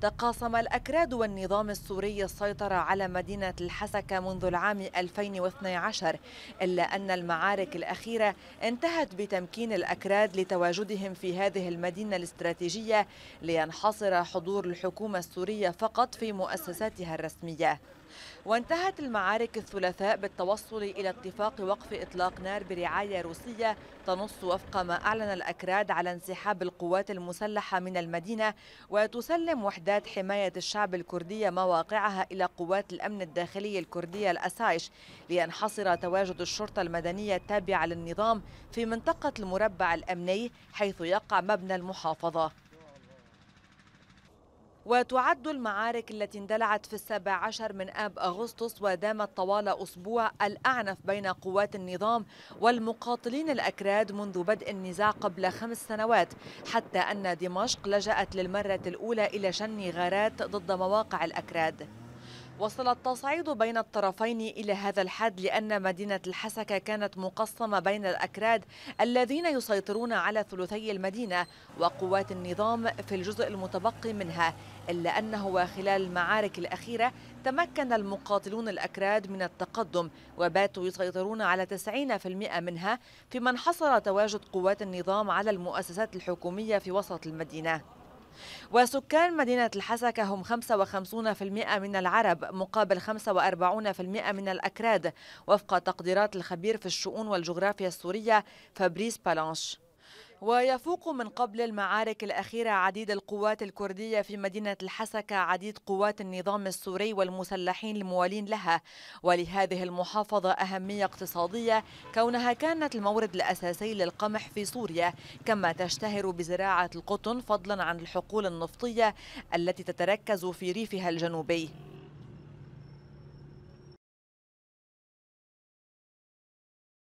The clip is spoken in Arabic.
تقاسم الأكراد والنظام السوري السيطرة على مدينة الحسكة منذ العام 2012 إلا أن المعارك الأخيرة انتهت بتمكين الأكراد لتواجدهم في هذه المدينة الاستراتيجية لينحصر حضور الحكومة السورية فقط في مؤسساتها الرسمية وانتهت المعارك الثلاثاء بالتوصل إلى اتفاق وقف إطلاق نار برعاية روسية تنص وفق ما أعلن الأكراد على انسحاب القوات المسلحة من المدينة وتسلم وحدات حماية الشعب الكردية مواقعها إلى قوات الأمن الداخلي الكردية الأسايش لينحصر تواجد الشرطة المدنية التابعة للنظام في منطقة المربع الأمني حيث يقع مبنى المحافظة وتعد المعارك التي اندلعت في السابع عشر من آب أغسطس ودامت طوال أسبوع الأعنف بين قوات النظام والمقاتلين الأكراد منذ بدء النزاع قبل خمس سنوات حتى أن دمشق لجأت للمرة الأولى إلى شن غارات ضد مواقع الأكراد وصل التصعيد بين الطرفين إلى هذا الحد لأن مدينة الحسكة كانت مقسمة بين الأكراد الذين يسيطرون على ثلثي المدينة وقوات النظام في الجزء المتبقي منها إلا أنه خلال المعارك الأخيرة تمكن المقاتلون الأكراد من التقدم وباتوا يسيطرون على 90% منها فيما انحصر تواجد قوات النظام على المؤسسات الحكومية في وسط المدينة وسكان مدينة الحسكة هم 55% من العرب مقابل 45% من الأكراد وفق تقديرات الخبير في الشؤون والجغرافيا السورية فابريس بالانش ويفوق من قبل المعارك الأخيرة عديد القوات الكردية في مدينة الحسكة عديد قوات النظام السوري والمسلحين الموالين لها ولهذه المحافظة أهمية اقتصادية كونها كانت المورد الأساسي للقمح في سوريا كما تشتهر بزراعة القطن فضلا عن الحقول النفطية التي تتركز في ريفها الجنوبي